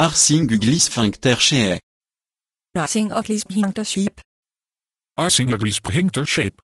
Arsing Uglisfinkter Shape. Arsing Uglisfinkter Shape. Arsing Uglisfinkter Shape.